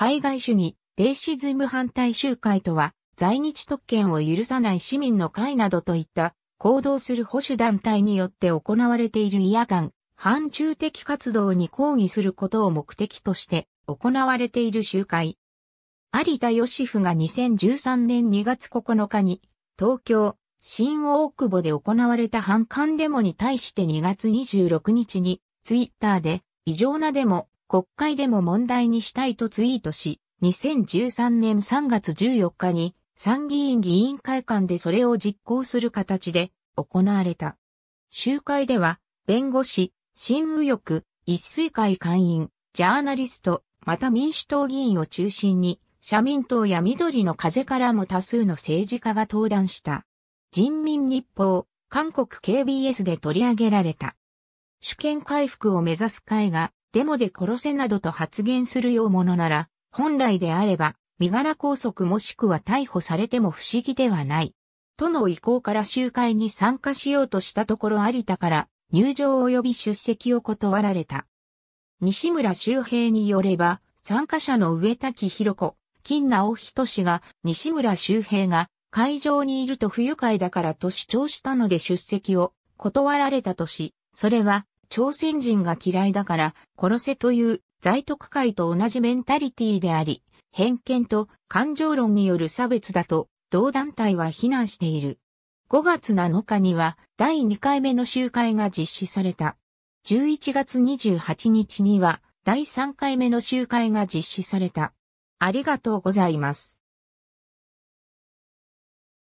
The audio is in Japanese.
排外主義、レイシズム反対集会とは、在日特権を許さない市民の会などといった行動する保守団体によって行われている嫌がん、反中的活動に抗議することを目的として行われている集会。有田義夫が2013年2月9日に東京、新大久保で行われた反感デモに対して2月26日にツイッターで異常なデモ、国会でも問題にしたいとツイートし、2013年3月14日に参議院議員会館でそれを実行する形で行われた。集会では、弁護士、新右翼、一水会会員、ジャーナリスト、また民主党議員を中心に、社民党や緑の風からも多数の政治家が登壇した。人民日報、韓国 KBS で取り上げられた。主権回復を目指す会がデモで殺せなどと発言するようものなら、本来であれば、身柄拘束もしくは逮捕されても不思議ではない。との意向から集会に参加しようとしたところ有田から入場及び出席を断られた。西村周平によれば、参加者の植滝博子、金直人氏が西村周平が会場にいると不愉快だからと主張したので出席を断られたとし、それは朝鮮人が嫌いだから殺せという在特会と同じメンタリティであり、偏見と感情論による差別だと同団体は非難している。5月7日には第2回目の集会が実施された。11月28日には第3回目の集会が実施された。ありがとうございます。